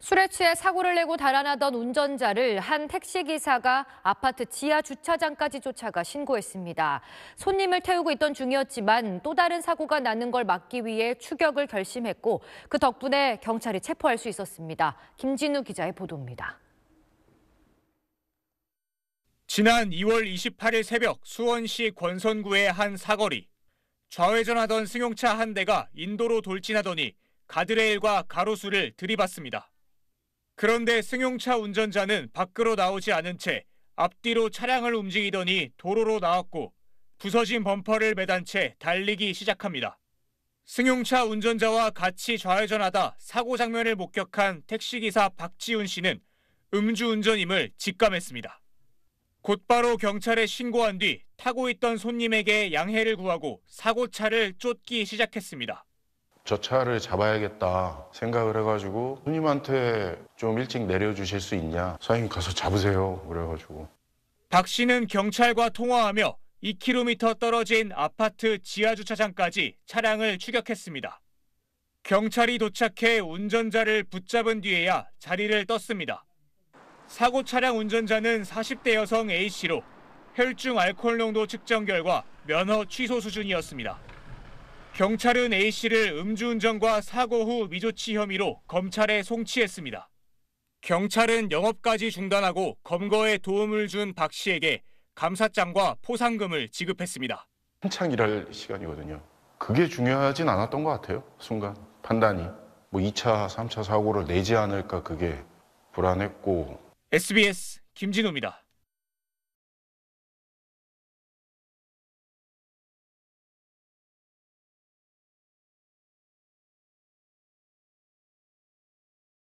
술에 취해 사고를 내고 달아나던 운전자를 한 택시기사가 아파트 지하 주차장까지 쫓아가 신고했습니다. 손님을 태우고 있던 중이었지만 또 다른 사고가 나는 걸 막기 위해 추격을 결심했고 그 덕분에 경찰이 체포할 수 있었습니다. 김진우 기자의 보도입니다. 지난 2월 28일 새벽 수원시 권선구의 한 사거리. 좌회전하던 승용차 한 대가 인도로 돌진하더니 가드레일과 가로수를 들이받습니다. 그런데 승용차 운전자는 밖으로 나오지 않은 채 앞뒤로 차량을 움직이더니 도로로 나왔고 부서진 범퍼를 매단 채 달리기 시작합니다. 승용차 운전자와 같이 좌회전하다 사고 장면을 목격한 택시기사 박지훈 씨는 음주운전임을 직감했습니다. 곧바로 경찰에 신고한 뒤 타고 있던 손님에게 양해를 구하고 사고차를 쫓기 시작했습니다. 저 차를 잡아야겠다 생각을 해가지고 손님한테 좀 일찍 내려주실 수 있냐 사장님 가서 잡으세요 그래가지고 박 씨는 경찰과 통화하며 2km 떨어진 아파트 지하 주차장까지 차량을 추격했습니다. 경찰이 도착해 운전자를 붙잡은 뒤에야 자리를 떴습니다. 사고 차량 운전자는 40대 여성 A 씨로 혈중 알코올 농도 측정 결과 면허 취소 수준이었습니다. 경찰은 A씨를 음주운전과 사고 후 미조치 혐의로 검찰에 송치했습니다. 경찰은 영업까지 중단하고 검거에 도움을 준 박 씨에게 감사장과 포상금을 지급했습니다. 한창 일할 시간이거든요. 그게 중요하진 않았던 것 같아요. 순간 판단이. 뭐 2차, 3차 사고를 내지 않을까 그게 불안했고. SBS 김진우입니다.